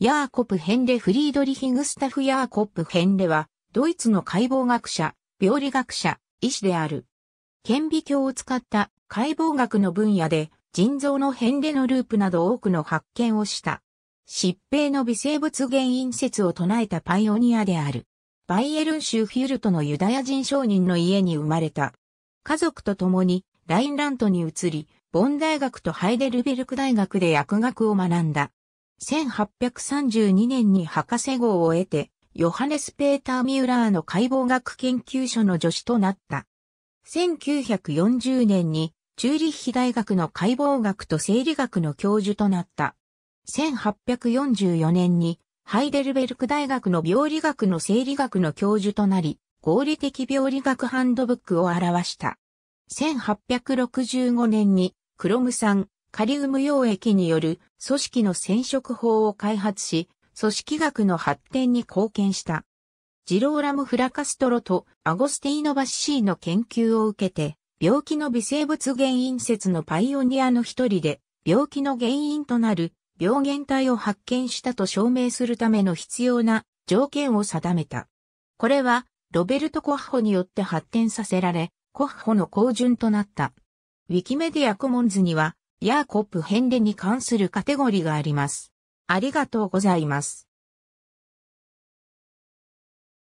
ヤーコプ・ヘンレ・フリードリヒ・グスタフ・ヤーコプ・ヘンレは、ドイツの解剖学者、病理学者、医師である。顕微鏡を使った解剖学の分野で、腎臓のヘンレのループなど多くの発見をした。疾病の微生物原因説を唱えたパイオニアである。バイエルン州フュルトのユダヤ人商人の家に生まれた。家族と共にラインラントに移り、ボン大学とハイデルベルク大学で薬学を学んだ。1832年に博士号を得て、ヨハネス・ペーター・ミュラーの解剖学研究所の助手となった。1940年に、チューリッヒ大学の解剖学と生理学の教授となった。1844年に、ハイデルベルク大学の病理学の生理学の教授となり、合理的病理学ハンドブックを表した。1865年に、クロム酸、カリウム溶液による組織の染色法を開発し、組織学の発展に貢献した。ジローラム・フラカストロとアゴスティーノ・バッシーの研究を受けて、病気の微生物原因説のパイオニアの一人で、病気の原因となる病原体を発見したと証明するための必要な条件を定めた。これは、ロベルト・コッホによって発展させられ、コッホの後順となった。ウィキメディアコモンズには、ヤーコップ・ヘンデに関するカテゴリがあります。ありがとうございます。